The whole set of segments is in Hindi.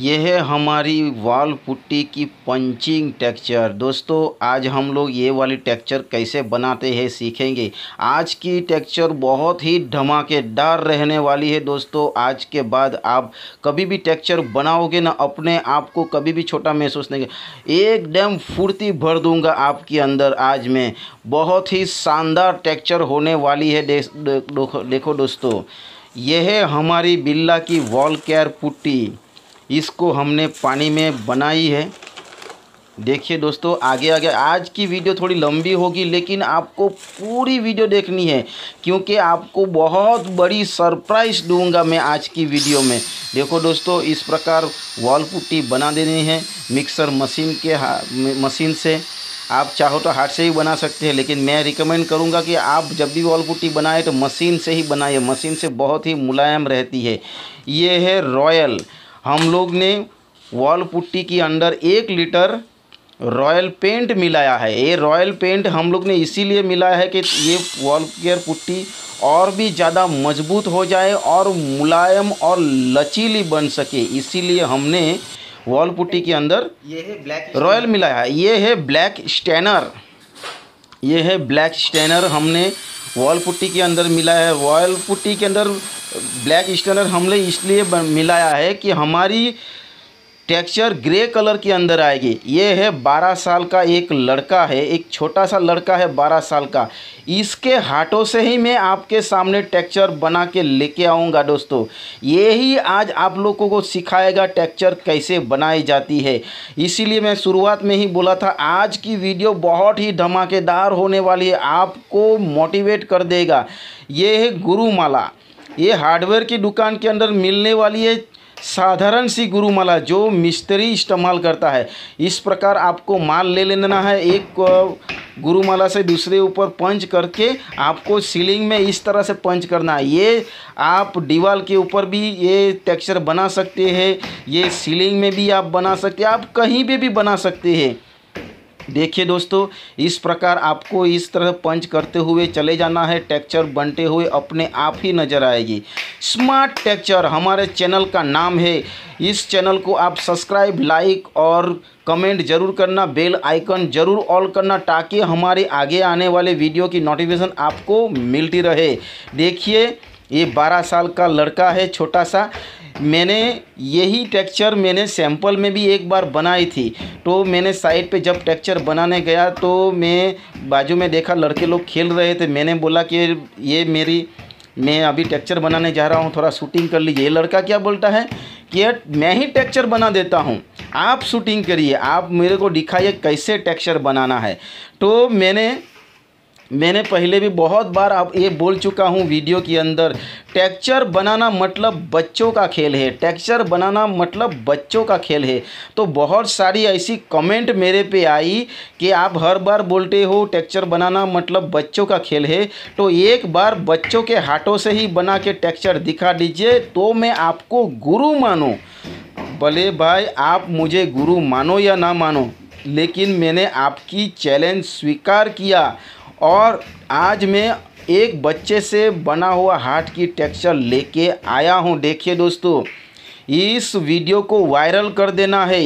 यह हमारी वाल पुट्टी की पंचिंग टेक्चर दोस्तों आज हम लोग ये वाली टेक्चर कैसे बनाते हैं सीखेंगे आज की टेक्चर बहुत ही धमाकेदार रहने वाली है दोस्तों आज के बाद आप कभी भी टेक्चर बनाओगे ना अपने आप को कभी भी छोटा महसूस नहीं एकदम फुर्ती भर दूंगा आपके अंदर आज मैं बहुत ही शानदार टेक्चर होने वाली है देखो दोस्तों यह हमारी बिल्ला की वॉल केयर पुट्टी इसको हमने पानी में बनाई है देखिए दोस्तों आगे आगे आज की वीडियो थोड़ी लंबी होगी लेकिन आपको पूरी वीडियो देखनी है क्योंकि आपको बहुत बड़ी सरप्राइज दूंगा मैं आज की वीडियो में देखो दोस्तों इस प्रकार वॉल पुट्टी बना देनी है मिक्सर मशीन के मशीन से आप चाहो तो हाथ से ही बना सकते हैं लेकिन मैं रिकमेंड करूंगा कि आप जब भी वॉल पुट्टी बनाए तो मशीन से ही बनाए मशीन से बहुत ही मुलायम रहती है ये है रॉयल हम लोग ने वॉल पुट्टी के अंदर एक लीटर रॉयल पेंट मिलाया है ये रॉयल पेंट हम लोग ने इसीलिए मिलाया है कि ये वॉल केयर पुट्टी और भी ज़्यादा मजबूत हो जाए और मुलायम और लचीली बन सके इसीलिए हमने वॉल पुट्टी के अंदर ये है ब्लैक रॉयल मिलाया है ये है ब्लैक स्टैनर ये है ब्लैक स्टैनर हमने वॉल पुट्टी के अंदर मिला है वॉल पुट्टी के अंदर ब्लैक स्टनर हमने इसलिए मिलाया है कि हमारी टेक्सचर ग्रे कलर के अंदर आएगी ये है 12 साल का एक लड़का है एक छोटा सा लड़का है 12 साल का इसके हाथों से ही मैं आपके सामने टेक्सचर बना के लेके आऊँगा दोस्तों ये ही आज आप लोगों को सिखाएगा टेक्सचर कैसे बनाई जाती है इसीलिए मैं शुरुआत में ही बोला था आज की वीडियो बहुत ही धमाकेदार होने वाली है आपको मोटिवेट कर देगा ये है गुरुमाला ये हार्डवेयर की दुकान के अंदर मिलने वाली है साधारण सी गुरु माला जो मिस्त्री इस्तेमाल करता है इस प्रकार आपको माल ले लेना है एक गुरु माला से दूसरे ऊपर पंच करके आपको सीलिंग में इस तरह से पंच करना है ये आप दीवार के ऊपर भी ये टेक्सचर बना सकते हैं ये सीलिंग में भी आप बना सकते हैं आप कहीं भी, भी बना सकते हैं देखिए दोस्तों इस प्रकार आपको इस तरह पंच करते हुए चले जाना है टेक्चर बनते हुए अपने आप ही नज़र आएगी स्मार्ट टेक्चर हमारे चैनल का नाम है इस चैनल को आप सब्सक्राइब लाइक और कमेंट जरूर करना बेल आइकन जरूर ऑल करना ताकि हमारे आगे आने वाले वीडियो की नोटिफिकेशन आपको मिलती रहे देखिए ये बारह साल का लड़का है छोटा सा मैंने यही टेक्चर मैंने सैम्पल में भी एक बार बनाई थी तो मैंने साइड पे जब टेक्चर बनाने गया तो मैं बाजू में देखा लड़के लोग खेल रहे थे मैंने बोला कि ये मेरी मैं अभी टेक्चर बनाने जा रहा हूँ थोड़ा शूटिंग कर लीजिए ये लड़का क्या बोलता है कि मैं ही टेक्चर बना देता हूँ आप शूटिंग करिए आप मेरे को दिखाइए कैसे टेक्चर बनाना है तो मैंने मैंने पहले भी बहुत बार आप ये बोल चुका हूँ वीडियो के अंदर टेक्चर बनाना मतलब बच्चों का खेल है टेक्चर बनाना मतलब बच्चों का खेल है तो बहुत सारी ऐसी कमेंट मेरे पे आई कि आप हर बार बोलते हो टेक्चर बनाना मतलब बच्चों का खेल है तो एक बार बच्चों के हाथों से ही बना के टेक्चर दिखा दीजिए तो मैं आपको गुरु मानूँ भले भाई आप मुझे गुरु मानो या ना मानो लेकिन मैंने आपकी चैलेंज स्वीकार किया और आज मैं एक बच्चे से बना हुआ हार्ट की टेक्सचर लेके आया हूँ देखिए दोस्तों इस वीडियो को वायरल कर देना है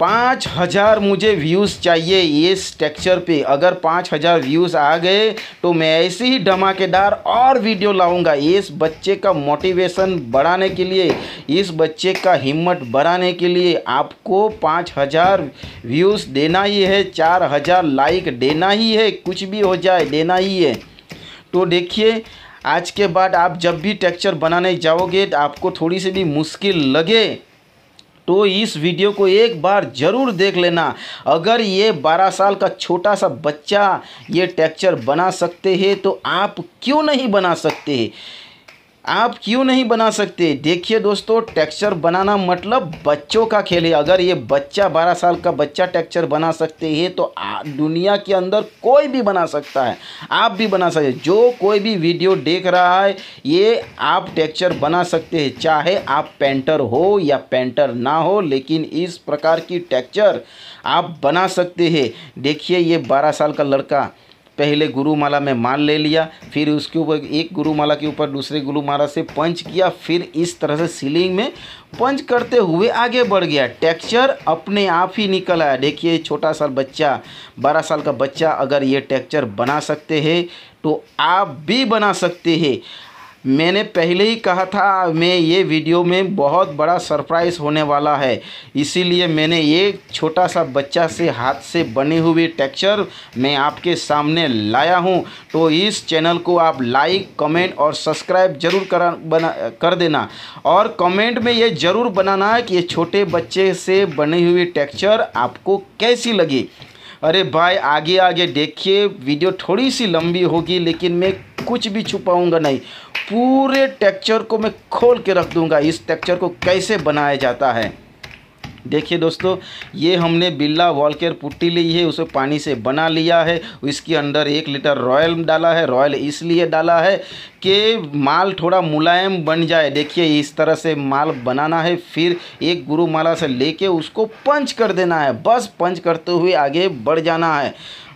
पाँच हज़ार मुझे व्यूज़ चाहिए इस टेक्चर पे अगर पाँच हज़ार व्यूज़ आ गए तो मैं ऐसे ही धमाकेदार और वीडियो लाऊंगा इस बच्चे का मोटिवेशन बढ़ाने के लिए इस बच्चे का हिम्मत बढ़ाने के लिए आपको पाँच हज़ार व्यूज़ देना ही है चार हज़ार लाइक देना ही है कुछ भी हो जाए देना ही है तो देखिए आज के बाद आप जब भी टेक्चर बनाने जाओगे तो आपको थोड़ी सी भी मुश्किल लगे तो इस वीडियो को एक बार ज़रूर देख लेना अगर ये 12 साल का छोटा सा बच्चा ये टेक्चर बना सकते हैं तो आप क्यों नहीं बना सकते हैं आप क्यों नहीं बना सकते देखिए दोस्तों टेक्सचर बनाना मतलब बच्चों का खेल है अगर ये बच्चा 12 साल का बच्चा टेक्सचर बना सकते हैं तो दुनिया के अंदर कोई भी बना सकता है आप भी बना सकते जो कोई भी वीडियो देख रहा है ये आप टेक्सचर बना सकते हैं चाहे आप पेंटर हो या पेंटर ना हो लेकिन इस प्रकार की टेक्चर आप बना सकते हैं देखिए ये बारह साल का लड़का पहले गुरु माला में माल ले लिया फिर उसके ऊपर एक गुरु माला के ऊपर दूसरे गुरु माला से पंच किया फिर इस तरह से सीलिंग में पंच करते हुए आगे बढ़ गया टेक्चर अपने आप ही निकल आया देखिए छोटा सा बच्चा बारह साल का बच्चा अगर ये टेक्चर बना सकते हैं तो आप भी बना सकते हैं मैंने पहले ही कहा था मैं ये वीडियो में बहुत बड़ा सरप्राइज़ होने वाला है इसीलिए मैंने ये छोटा सा बच्चा से हाथ से बने हुए टेक्चर मैं आपके सामने लाया हूँ तो इस चैनल को आप लाइक कमेंट और सब्सक्राइब जरूर कर बना कर देना और कमेंट में ये ज़रूर बनाना कि ये छोटे बच्चे से बने हुए टेक्चर आपको कैसी लगी अरे भाई आगे आगे देखिए वीडियो थोड़ी सी लंबी होगी लेकिन मैं कुछ भी छुपाऊंगा नहीं पूरे टेक्चर को मैं खोल के रख दूंगा इस टेक्चर को कैसे बनाया जाता है देखिए दोस्तों ये हमने बिल्ला वॉलकेयर पुट्टी ली है उसे पानी से बना लिया है इसके अंदर एक लीटर रॉयल डाला है रॉयल इसलिए डाला है कि माल थोड़ा मुलायम बन जाए देखिए इस तरह से माल बनाना है फिर एक गुरु माला से लेके उसको पंच कर देना है बस पंच करते हुए आगे बढ़ जाना है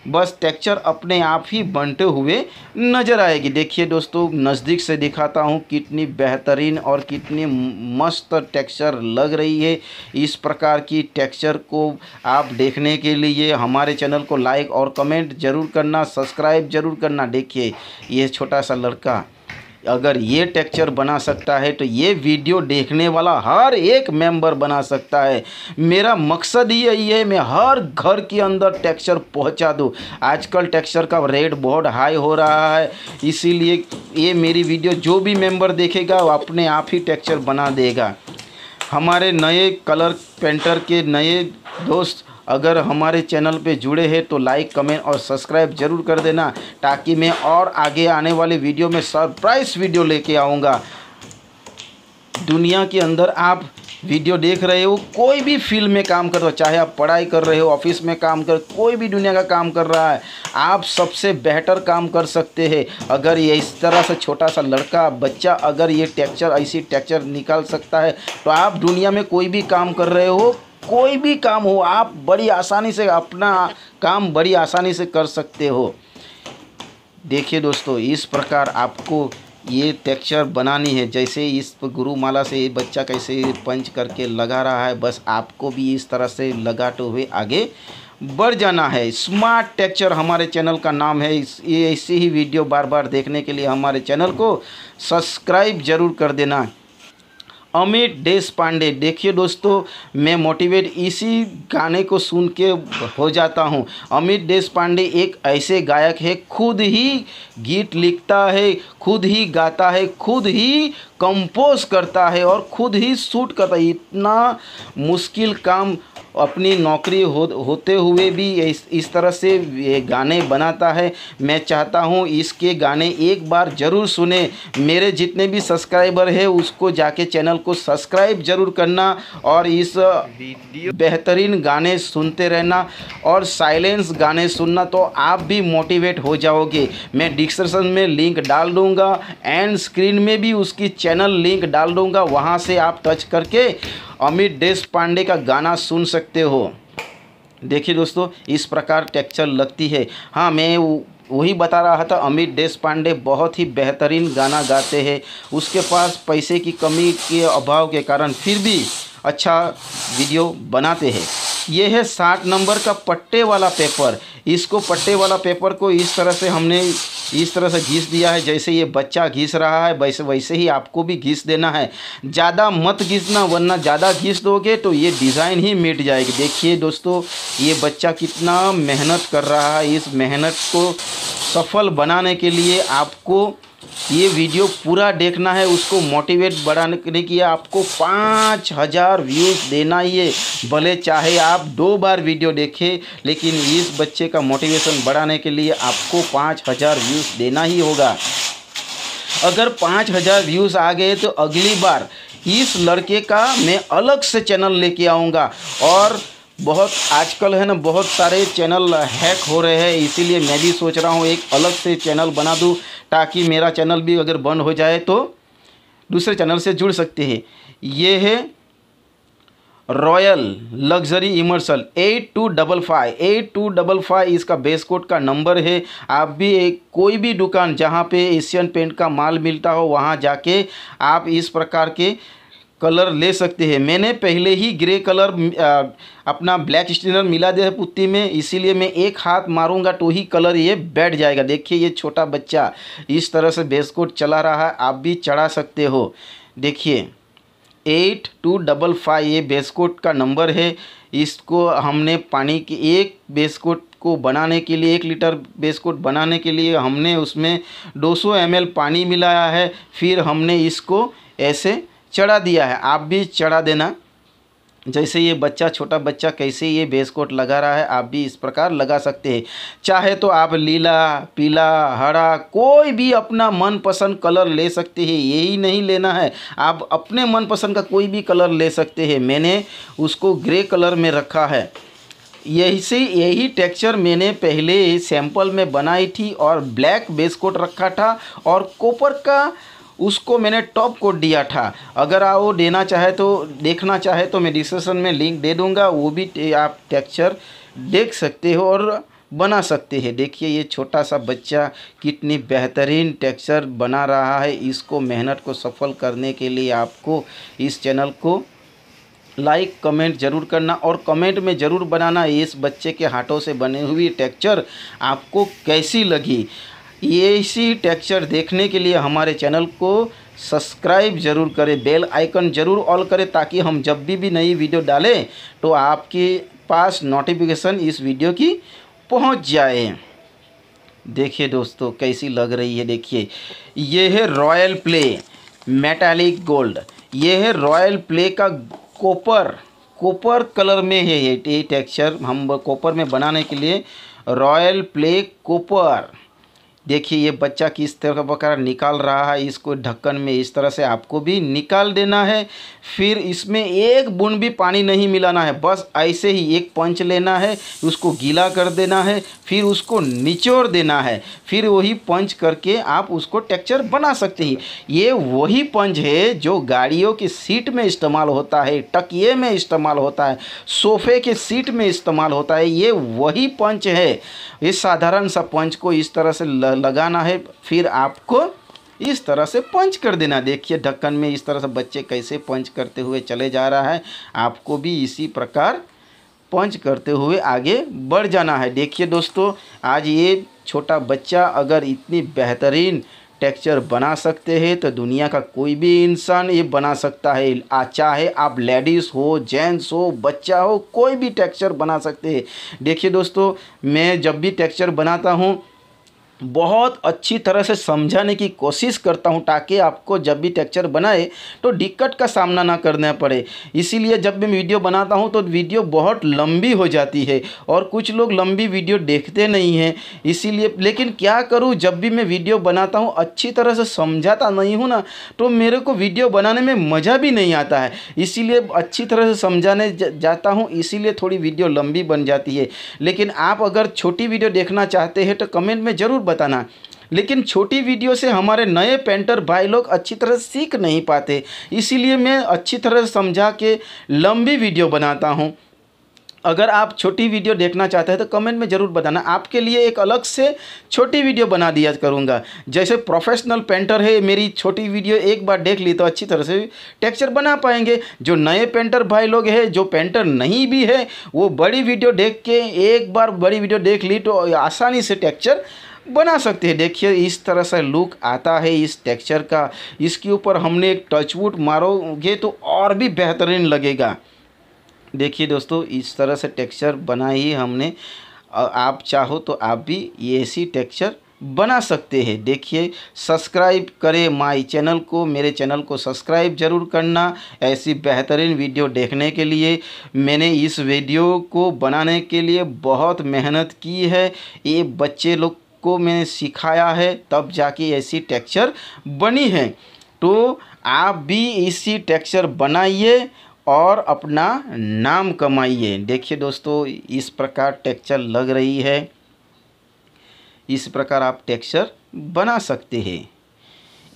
बस टेक्चर अपने आप ही बनते हुए नज़र आएगी देखिए दोस्तों नज़दीक से दिखाता हूँ कितनी बेहतरीन और कितनी मस्त टेक्चर लग रही है इस प्रकार की टेक्चर को आप देखने के लिए हमारे चैनल को लाइक और कमेंट ज़रूर करना सब्सक्राइब ज़रूर करना देखिए ये छोटा सा लड़का अगर ये टेक्चर बना सकता है तो ये वीडियो देखने वाला हर एक मेंबर बना सकता है मेरा मकसद ही यही है मैं हर घर के अंदर टेक्चर पहुंचा दूँ आजकल टेक्चर का रेट बहुत हाई हो रहा है इसीलिए ये मेरी वीडियो जो भी मेंबर देखेगा वो अपने आप ही टेक्चर बना देगा हमारे नए कलर पेंटर के नए दोस्त अगर हमारे चैनल पे जुड़े हैं तो लाइक कमेंट और सब्सक्राइब जरूर कर देना ताकि मैं और आगे आने वाले वीडियो में सरप्राइज वीडियो लेके आऊँगा दुनिया के अंदर आप वीडियो देख रहे हो कोई भी फील्ड में काम कर रहे हो चाहे आप पढ़ाई कर रहे हो ऑफिस में काम कर कोई भी दुनिया का काम कर रहा है आप सबसे बेहतर काम कर सकते हैं अगर ये इस तरह से छोटा सा लड़का बच्चा अगर ये टेक्चर ऐसी टेक्चर निकाल सकता है तो आप दुनिया में कोई भी काम कर रहे हो कोई भी काम हो आप बड़ी आसानी से अपना काम बड़ी आसानी से कर सकते हो देखिए दोस्तों इस प्रकार आपको ये टेक्सचर बनानी है जैसे इस गुरु माला से ये बच्चा कैसे पंच करके लगा रहा है बस आपको भी इस तरह से लगाते हुए आगे बढ़ जाना है स्मार्ट टेक्चर हमारे चैनल का नाम है इस ये ऐसी ही वीडियो बार बार देखने के लिए हमारे चैनल को सब्सक्राइब ज़रूर कर देना अमित देश पांडे देखिए दोस्तों मैं मोटिवेट इसी गाने को सुन के हो जाता हूँ अमित देश पांडे एक ऐसे गायक है खुद ही गीत लिखता है खुद ही गाता है खुद ही कंपोज करता है और खुद ही शूट करता है इतना मुश्किल काम अपनी नौकरी हो होते हुए भी इस इस तरह से ये गाने बनाता है मैं चाहता हूँ इसके गाने एक बार ज़रूर सुने मेरे जितने भी सब्सक्राइबर है उसको जाके चैनल को सब्सक्राइब ज़रूर करना और इस बेहतरीन गाने सुनते रहना और साइलेंस गाने सुनना तो आप भी मोटिवेट हो जाओगे मैं डिस्क्रिप्शन में लिंक डाल दूँगा एंड स्क्रीन में भी उसकी चैनल चैनल लिंक डाल दूंगा वहां से आप टच करके अमित देश पांडे का गाना सुन सकते हो देखिए दोस्तों इस प्रकार टेक्चर लगती है हाँ मैं वही बता रहा था अमित देश पांडे बहुत ही बेहतरीन गाना गाते हैं उसके पास पैसे की कमी के अभाव के कारण फिर भी अच्छा वीडियो बनाते हैं ये है साठ नंबर का पट्टे वाला पेपर इसको पट्टे वाला पेपर को इस तरह से हमने इस तरह से घीस दिया है जैसे ये बच्चा घीस रहा है वैसे वैसे ही आपको भी घीस देना है ज़्यादा मत घीसना वरना ज़्यादा घीस दोगे तो ये डिज़ाइन ही मिट जाएगी देखिए दोस्तों ये बच्चा कितना मेहनत कर रहा है इस मेहनत को सफल बनाने के लिए आपको ये वीडियो पूरा देखना है उसको मोटिवेट बढ़ाने के लिए आपको पाँच हज़ार व्यूज़ देना ही है भले चाहे आप दो बार वीडियो देखें लेकिन इस बच्चे का मोटिवेशन बढ़ाने के लिए आपको पाँच हज़ार व्यूज़ देना ही होगा अगर पाँच हज़ार व्यूज़ आ गए तो अगली बार इस लड़के का मैं अलग से चैनल लेके आऊँगा और बहुत आजकल है ना बहुत सारे चैनल हैक हो रहे हैं इसीलिए मैं भी सोच रहा हूँ एक अलग से चैनल बना दूँ ताकि मेरा चैनल भी अगर बंद हो जाए तो दूसरे चैनल से जुड़ सकते हैं ये है royal luxury emulsion eight two double five eight two double five इसका बेस कोड का नंबर है आप भी एक कोई भी दुकान जहाँ पे एशियन पेंट का माल मिलता हो वहाँ जाके आप इस प्रकार के कलर ले सकते हैं मैंने पहले ही ग्रे कलर अपना ब्लैक स्टेनर मिला दिया है पुत्ती में इसीलिए मैं एक हाथ मारूंगा तो ही कलर ये बैठ जाएगा देखिए ये छोटा बच्चा इस तरह से बेस्कोट चला रहा है आप भी चढ़ा सकते हो देखिए एट टू डबल फाइव ये बेस्कोट का नंबर है इसको हमने पानी की एक बेस्कोट को बनाने के लिए एक लीटर बेस्कोट बनाने के लिए हमने उसमें 200 सौ पानी मिलाया है फिर हमने इसको ऐसे चढ़ा दिया है आप भी चढ़ा देना जैसे ये बच्चा छोटा बच्चा कैसे ये बेस्कोट लगा रहा है आप भी इस प्रकार लगा सकते हैं चाहे तो आप लीला पीला हरा कोई भी अपना मनपसंद कलर ले सकते हैं यही नहीं लेना है आप अपने मनपसंद का कोई भी कलर ले सकते हैं मैंने उसको ग्रे कलर में रखा है यही से यही टेक्सचर मैंने पहले सैंपल में बनाई थी और ब्लैक बेस्कोट रखा था और कोपर का उसको मैंने टॉप कोड दिया था अगर आप वो देना चाहे तो देखना चाहे तो मैं डिस्क्रिप्शन में लिंक दे दूँगा वो भी आप टेक्चर देख सकते हो और बना सकते हैं देखिए ये छोटा सा बच्चा कितनी बेहतरीन टेक्चर बना रहा है इसको मेहनत को सफल करने के लिए आपको इस चैनल को लाइक कमेंट ज़रूर करना और कमेंट में ज़रूर बनाना इस बच्चे के हाथों से बनी हुई टेक्चर आपको कैसी लगी ये इसी टेक्सचर देखने के लिए हमारे चैनल को सब्सक्राइब जरूर करें बेल आइकन जरूर ऑल करें ताकि हम जब भी भी नई वीडियो डालें तो आपके पास नोटिफिकेशन इस वीडियो की पहुंच जाए देखिए दोस्तों कैसी लग रही है देखिए ये है रॉयल प्ले मेटालिक गोल्ड ये है रॉयल प्ले का कोपर कोपर कलर में है ये टेक्सचर हम कॉपर में बनाने के लिए रॉयल प्ले कोपर देखिए ये बच्चा किस तरह का बकरा निकाल रहा है इसको ढक्कन में इस तरह से आपको भी निकाल देना है फिर इसमें एक बूंद भी पानी नहीं मिलाना है बस ऐसे ही एक पंच लेना है उसको गीला कर देना है फिर उसको निचोड़ देना है फिर वही पंच करके आप उसको टेक्चर बना सकते हैं ये वही पंच है जो गाड़ियों की सीट में इस्तेमाल होता है टकिए में इस्तेमाल होता है सोफे के सीट में इस्तेमाल होता है ये वही पंच है इस साधारण सा पंच को इस तरह से ल लगाना है फिर आपको इस तरह से पंच कर देना देखिए ढक्कन में इस तरह से बच्चे कैसे पंच करते हुए चले जा रहा है आपको भी इसी प्रकार पंच करते हुए आगे बढ़ जाना है देखिए दोस्तों आज ये छोटा बच्चा अगर इतनी बेहतरीन टेक्सचर बना सकते हैं तो दुनिया का कोई भी इंसान ये बना सकता है आ चाहे आप लेडीज़ हो जेंट्स हो बच्चा हो कोई भी टेक्सचर बना सकते हैं देखिए दोस्तों मैं जब भी टेक्सचर बनाता हूँ बहुत अच्छी तरह से समझाने की कोशिश करता हूँ ताकि आपको जब भी टेक्चर बनाए तो दिक्कत का सामना ना करना पड़े इसीलिए जब मैं वीडियो बनाता हूँ तो वीडियो बहुत लंबी हो जाती है और कुछ लोग लंबी वीडियो देखते नहीं हैं इसीलिए लेकिन क्या करूँ जब भी मैं वीडियो बनाता हूँ अच्छी तरह से समझाता नहीं हूँ ना तो मेरे को वीडियो बनाने में मज़ा भी नहीं आता है इसीलिए अच्छी तरह से समझाने जाता हूँ इसीलिए थोड़ी वीडियो लंबी बन जाती है लेकिन आप अगर छोटी वीडियो देखना चाहते हैं तो कमेंट में ज़रूर बताना लेकिन छोटी वीडियो से हमारे नए पेंटर भाई लोग अच्छी तरह सीख नहीं पाते इसीलिए मैं अच्छी तरह समझा के लंबी वीडियो बनाता हूँ अगर आप छोटी वीडियो देखना चाहते हैं तो कमेंट में ज़रूर बताना आपके लिए एक अलग से छोटी वीडियो बना दिया करूँगा जैसे प्रोफेशनल पेंटर है मेरी छोटी वीडियो एक बार देख ली तो अच्छी तरह से टेक्सचर बना पाएंगे जो नए पेंटर भाई लोग हैं जो पेंटर नहीं भी है वो बड़ी वीडियो देख के एक बार बड़ी वीडियो देख ली तो आसानी से टेक्चर बना सकते हैं देखिए इस तरह से लुक आता है इस टेक्सचर का इसके ऊपर हमने एक टचवुड मारोगे तो और भी बेहतरीन लगेगा देखिए दोस्तों इस तरह से टेक्सचर बनाई हमने आप चाहो तो आप भी ये ऐसी टेक्सचर बना सकते हैं देखिए सब्सक्राइब करें माय चैनल को मेरे चैनल को सब्सक्राइब ज़रूर करना ऐसी बेहतरीन वीडियो देखने के लिए मैंने इस वीडियो को बनाने के लिए बहुत मेहनत की है ये बच्चे लोग को मैंने सिखाया है तब जाके ऐसी टेक्सचर बनी है तो आप भी इसी टेक्सचर बनाइए और अपना नाम कमाइए देखिए दोस्तों इस प्रकार टेक्सचर लग रही है इस प्रकार आप टेक्सचर बना सकते हैं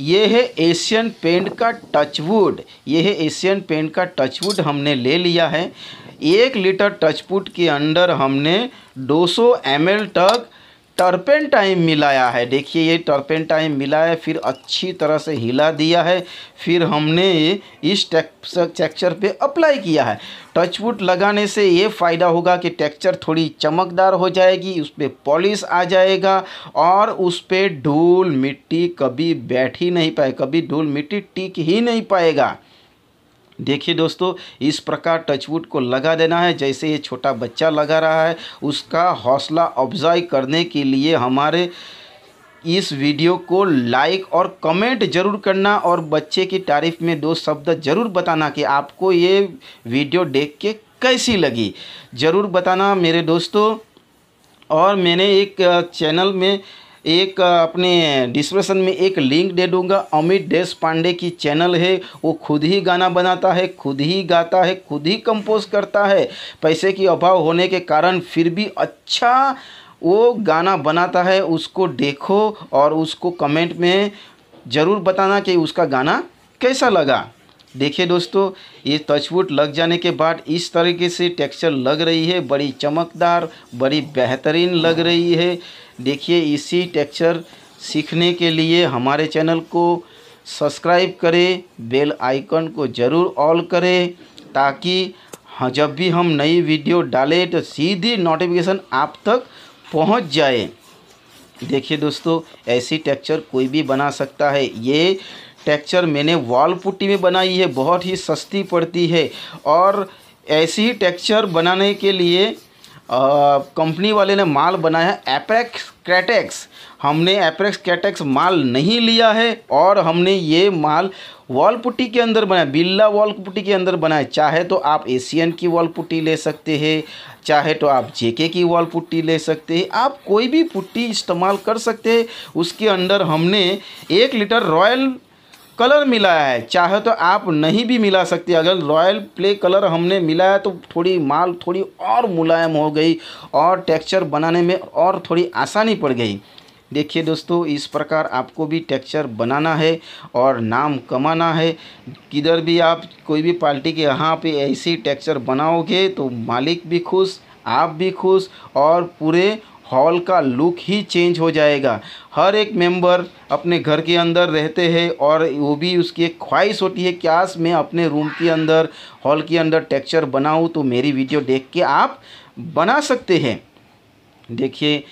यह है एशियन पेंट का टचवुड यह है एशियन पेंट का टचवुड हमने ले लिया है एक लीटर टचवुड के अंदर हमने 200 सौ तक टर्पेन टाइम मिलाया है देखिए ये टर्पेन टाइम है फिर अच्छी तरह से हिला दिया है फिर हमने इस टेक्सचर पे अप्लाई किया है टचवुड लगाने से ये फ़ायदा होगा कि टेक्सचर थोड़ी चमकदार हो जाएगी उस पर पॉलिश आ जाएगा और उस पर धूल मिट्टी कभी बैठ ही नहीं पाए कभी धूल मिट्टी टिक ही नहीं पाएगा देखिए दोस्तों इस प्रकार टचवुड को लगा देना है जैसे ये छोटा बच्चा लगा रहा है उसका हौसला अफजाई करने के लिए हमारे इस वीडियो को लाइक और कमेंट जरूर करना और बच्चे की तारीफ़ में दो शब्द ज़रूर बताना कि आपको ये वीडियो देख के कैसी लगी ज़रूर बताना मेरे दोस्तों और मैंने एक चैनल में एक अपने डिस्क्रिप्शन में एक लिंक दे दूंगा अमित देश पांडे की चैनल है वो खुद ही गाना बनाता है खुद ही गाता है खुद ही कंपोज करता है पैसे की अभाव होने के कारण फिर भी अच्छा वो गाना बनाता है उसको देखो और उसको कमेंट में ज़रूर बताना कि उसका गाना कैसा लगा देखिए दोस्तों ये टचवुड लग जाने के बाद इस तरीके से टेक्सचर लग रही है बड़ी चमकदार बड़ी बेहतरीन लग रही है देखिए इसी टेक्सचर सीखने के लिए हमारे चैनल को सब्सक्राइब करें बेल आइकन को ज़रूर ऑल करें ताकि हाँ, जब भी हम नई वीडियो डालें तो सीधी नोटिफिकेशन आप तक पहुंच जाए देखिए दोस्तों ऐसी टेक्चर कोई भी बना सकता है ये टेक्चर मैंने वॉल पुट्टी में बनाई है बहुत ही सस्ती पड़ती है और ऐसी टेक्चर बनाने के लिए कंपनी वाले ने माल बनाया है एपेक्स क्रैटेक्स हमने एपेक्स कैटेक्स माल नहीं लिया है और हमने ये माल वॉल पुट्टी के अंदर बनाया बिल्ला वॉल पुट्टी के अंदर बनाया चाहे तो आप एशियन की वॉल पुट्टी ले सकते हैं चाहे तो आप जेके की वॉल पुट्टी ले सकते हैं आप कोई भी पुट्टी इस्तेमाल कर सकते हैं उसके अंदर हमने एक लीटर रॉयल कलर मिलाया है चाहे तो आप नहीं भी मिला सकते अगर रॉयल प्ले कलर हमने मिलाया तो थोड़ी माल थोड़ी और मुलायम हो गई और टेक्सचर बनाने में और थोड़ी आसानी पड़ गई देखिए दोस्तों इस प्रकार आपको भी टेक्सचर बनाना है और नाम कमाना है किधर भी आप कोई भी पार्टी के यहाँ पे ऐसी टेक्सचर बनाओगे तो मालिक भी खुश आप भी खुश और पूरे हॉल का लुक ही चेंज हो जाएगा हर एक मेंबर अपने घर के अंदर रहते हैं और वो भी उसकी एक ख्वाहिश होती है कि आज मैं अपने रूम के अंदर हॉल के अंदर टेक्सचर बनाऊँ तो मेरी वीडियो देख के आप बना सकते हैं देखिए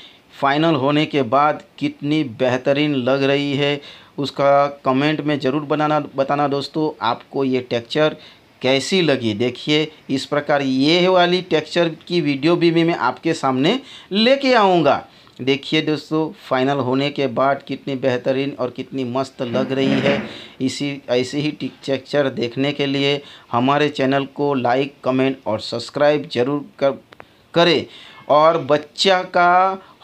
फाइनल होने के बाद कितनी बेहतरीन लग रही है उसका कमेंट में ज़रूर बनाना बताना दोस्तों आपको ये टेक्चर कैसी लगी देखिए इस प्रकार ये वाली टेक्सचर की वीडियो भी मैं आपके सामने लेके आऊँगा देखिए दोस्तों फाइनल होने के बाद कितनी बेहतरीन और कितनी मस्त लग रही है इसी ऐसे ही टेक्सचर देखने के लिए हमारे चैनल को लाइक कमेंट और सब्सक्राइब जरूर कर करें और बच्चा का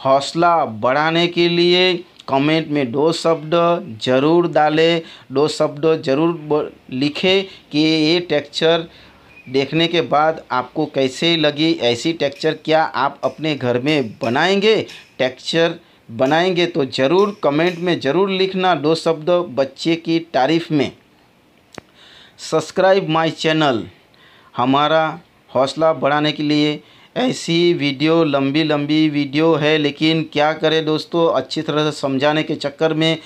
हौसला बढ़ाने के लिए कमेंट में दो शब्द ज़रूर डालें दो शब्द ज़रूर लिखे कि ये टेक्चर देखने के बाद आपको कैसे लगी ऐसी टेक्चर क्या आप अपने घर में बनाएंगे टेक्चर बनाएंगे तो ज़रूर कमेंट में ज़रूर लिखना दो शब्द बच्चे की तारीफ़ में सब्सक्राइब माय चैनल हमारा हौसला बढ़ाने के लिए ऐसी वीडियो लंबी लंबी वीडियो है लेकिन क्या करें दोस्तों अच्छी तरह से समझाने के चक्कर में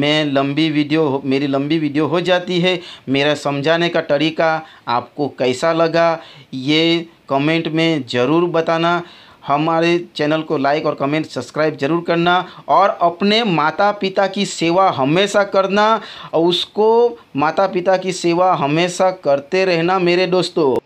मैं लंबी वीडियो मेरी लंबी वीडियो हो जाती है मेरा समझाने का तरीका आपको कैसा लगा ये कमेंट में ज़रूर बताना हमारे चैनल को लाइक और कमेंट सब्सक्राइब जरूर करना और अपने माता पिता की सेवा हमेशा करना और उसको माता पिता की सेवा हमेशा करते रहना मेरे दोस्तों